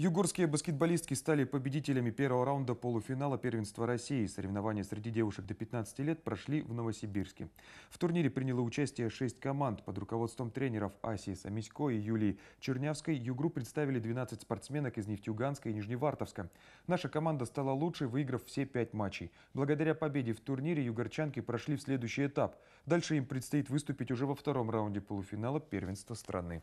Югорские баскетболистки стали победителями первого раунда полуфинала первенства России. Соревнования среди девушек до 15 лет прошли в Новосибирске. В турнире приняло участие шесть команд. Под руководством тренеров Аси Самисько и Юлии Чернявской Югру представили 12 спортсменок из Нефтьюганска и Нижневартовска. Наша команда стала лучшей, выиграв все пять матчей. Благодаря победе в турнире югорчанки прошли в следующий этап. Дальше им предстоит выступить уже во втором раунде полуфинала первенства страны.